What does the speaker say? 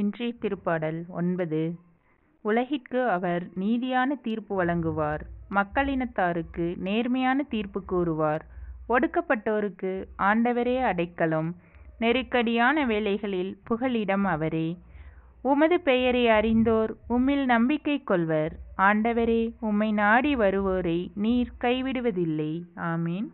இன்றைய திருப்பாடல் ஒன்பது உலகிற்கு அவர் நீதியான தீர்ப்பு வழங்குவார் மக்களினத்தாருக்கு நேர்மையான தீர்ப்பு கூறுவார் ஒடுக்கப்பட்டோருக்கு ஆண்டவரே அடைக்கலம் நெருக்கடியான வேலைகளில் புகலிடம் அவரே உமது பெயரை அறிந்தோர் உம்மில் நம்பிக்கை கொள்வர் ஆண்டவரே உம்மை நாடி வருவோரை நீர் கைவிடுவதில்லை ஆமீன்